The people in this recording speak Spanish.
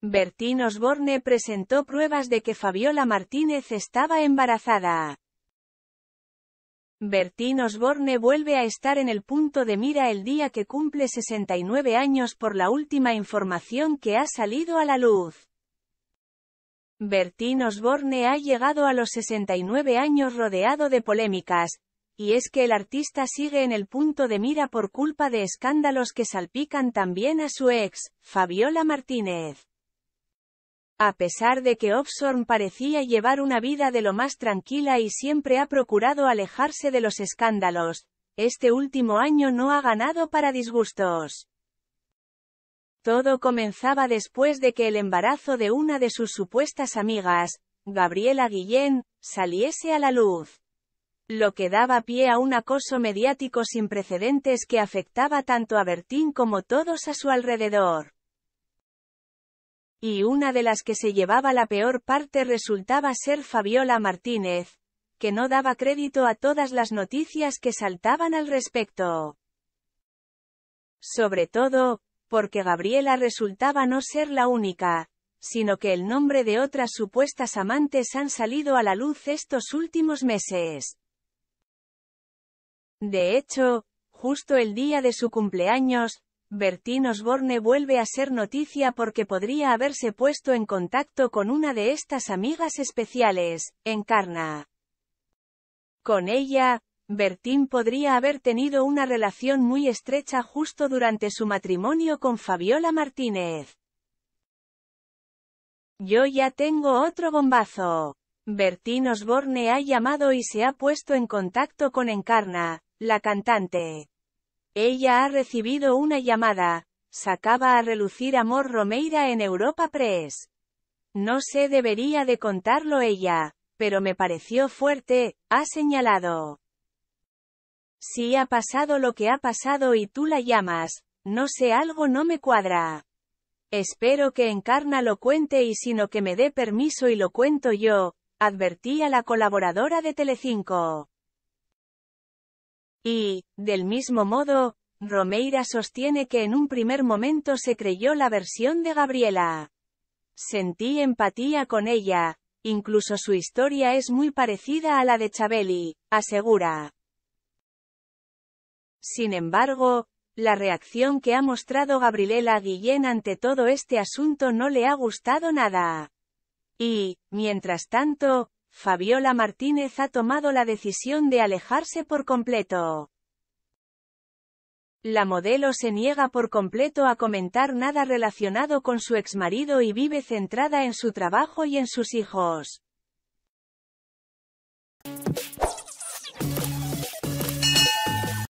Bertín Osborne presentó pruebas de que Fabiola Martínez estaba embarazada. Bertín Osborne vuelve a estar en el punto de mira el día que cumple 69 años por la última información que ha salido a la luz. Bertín Osborne ha llegado a los 69 años rodeado de polémicas, y es que el artista sigue en el punto de mira por culpa de escándalos que salpican también a su ex, Fabiola Martínez. A pesar de que Obsorn parecía llevar una vida de lo más tranquila y siempre ha procurado alejarse de los escándalos, este último año no ha ganado para disgustos. Todo comenzaba después de que el embarazo de una de sus supuestas amigas, Gabriela Guillén, saliese a la luz lo que daba pie a un acoso mediático sin precedentes que afectaba tanto a Bertín como todos a su alrededor. Y una de las que se llevaba la peor parte resultaba ser Fabiola Martínez, que no daba crédito a todas las noticias que saltaban al respecto. Sobre todo, porque Gabriela resultaba no ser la única, sino que el nombre de otras supuestas amantes han salido a la luz estos últimos meses. De hecho, justo el día de su cumpleaños, Bertín Osborne vuelve a ser noticia porque podría haberse puesto en contacto con una de estas amigas especiales, Encarna. Con ella, Bertín podría haber tenido una relación muy estrecha justo durante su matrimonio con Fabiola Martínez. Yo ya tengo otro bombazo. Bertín Osborne ha llamado y se ha puesto en contacto con Encarna, la cantante. Ella ha recibido una llamada, sacaba a relucir Amor Romeira en Europa Press. No sé debería de contarlo ella, pero me pareció fuerte, ha señalado. Si ha pasado lo que ha pasado y tú la llamas, no sé algo no me cuadra. Espero que Encarna lo cuente y sino que me dé permiso y lo cuento yo, advertí a la colaboradora de Telecinco. Y, del mismo modo, Romeira sostiene que en un primer momento se creyó la versión de Gabriela. Sentí empatía con ella, incluso su historia es muy parecida a la de Chabeli, asegura. Sin embargo, la reacción que ha mostrado Gabriela Guillén ante todo este asunto no le ha gustado nada. Y, mientras tanto, Fabiola Martínez ha tomado la decisión de alejarse por completo. La modelo se niega por completo a comentar nada relacionado con su exmarido y vive centrada en su trabajo y en sus hijos.